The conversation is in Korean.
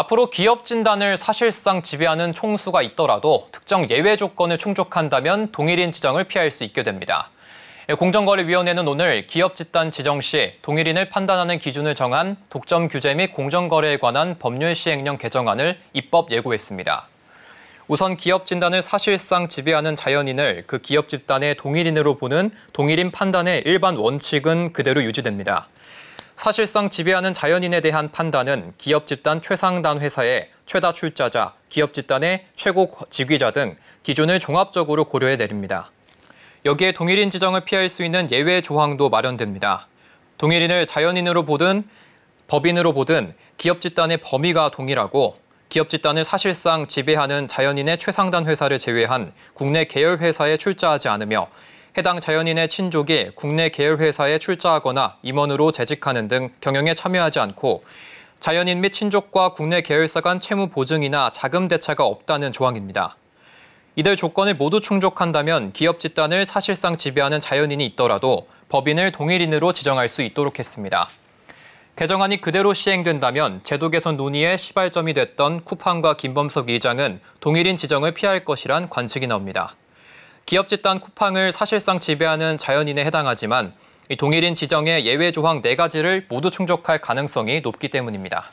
앞으로 기업 진단을 사실상 지배하는 총수가 있더라도 특정 예외 조건을 충족한다면 동일인 지정을 피할 수 있게 됩니다. 예, 공정거래위원회는 오늘 기업 집단 지정 시 동일인을 판단하는 기준을 정한 독점 규제 및 공정거래에 관한 법률 시행령 개정안을 입법 예고했습니다. 우선 기업 진단을 사실상 지배하는 자연인을 그 기업 집단의 동일인으로 보는 동일인 판단의 일반 원칙은 그대로 유지됩니다. 사실상 지배하는 자연인에 대한 판단은 기업 집단 최상단 회사의 최다 출자자, 기업 집단의 최고 직위자 등 기준을 종합적으로 고려해 내립니다. 여기에 동일인 지정을 피할 수 있는 예외 조항도 마련됩니다. 동일인을 자연인으로 보든 법인으로 보든 기업 집단의 범위가 동일하고 기업 집단을 사실상 지배하는 자연인의 최상단 회사를 제외한 국내 계열 회사에 출자하지 않으며 해당 자연인의 친족이 국내 계열회사에 출자하거나 임원으로 재직하는 등 경영에 참여하지 않고 자연인 및 친족과 국내 계열사 간 채무 보증이나 자금 대차가 없다는 조항입니다. 이들 조건을 모두 충족한다면 기업 집단을 사실상 지배하는 자연인이 있더라도 법인을 동일인으로 지정할 수 있도록 했습니다. 개정안이 그대로 시행된다면 제도 개선 논의의 시발점이 됐던 쿠팡과 김범석 이장은 동일인 지정을 피할 것이란 관측이 나옵니다. 기업 집단 쿠팡을 사실상 지배하는 자연인에 해당하지만 동일인 지정의 예외 조항 4가지를 모두 충족할 가능성이 높기 때문입니다.